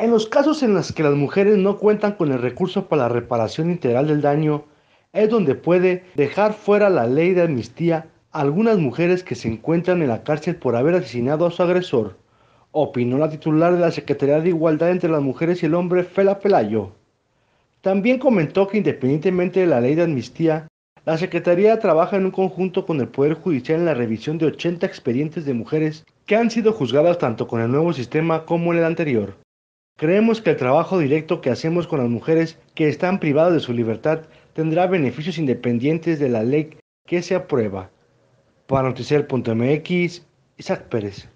En los casos en los que las mujeres no cuentan con el recurso para la reparación integral del daño, es donde puede dejar fuera la ley de amnistía a algunas mujeres que se encuentran en la cárcel por haber asesinado a su agresor, opinó la titular de la Secretaría de Igualdad entre las Mujeres y el Hombre, Fela Pelayo. También comentó que independientemente de la ley de amnistía, la Secretaría trabaja en un conjunto con el Poder Judicial en la revisión de 80 expedientes de mujeres que han sido juzgadas tanto con el nuevo sistema como en el anterior. Creemos que el trabajo directo que hacemos con las mujeres que están privadas de su libertad tendrá beneficios independientes de la ley que se aprueba. Para noticiar.mx, Isaac Pérez.